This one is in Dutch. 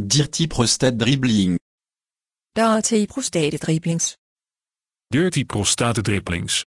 Dirty prostaatdribbling. Dirty prostaatdribblings. Dirty prostaatdribblings.